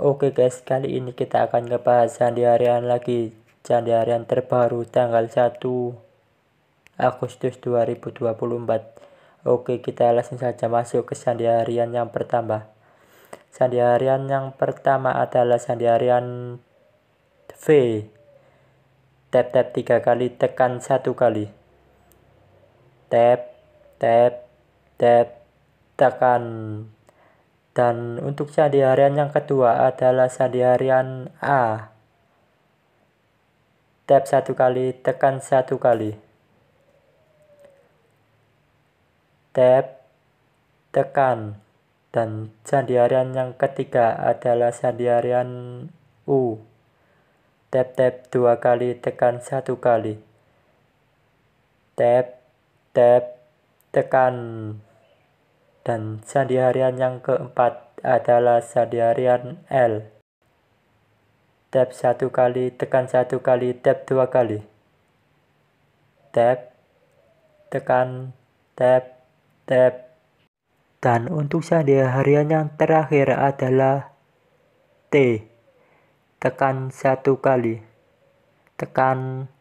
Oke guys, kali ini kita akan ngebahas candi harian lagi. Candi harian terbaru tanggal 1 Agustus 2024. Oke, kita langsung saja masuk ke candi harian yang pertama. Candi harian yang pertama adalah candi harian V. Tap tap tiga kali, tekan satu kali. Tap, tap, tap, tekan dan untuk candi harian yang kedua adalah candi harian A. Tap satu kali, tekan satu kali. Tap, tekan. Dan candi harian yang ketiga adalah candi harian U. Tap tap dua kali, tekan satu kali. Tap, tap, tekan dan sandi harian yang keempat adalah sandi harian L. Tap satu kali, tekan satu kali, tap dua kali. Tap, tekan, tap, tap. Dan untuk sandi harian yang terakhir adalah T. Tekan satu kali. Tekan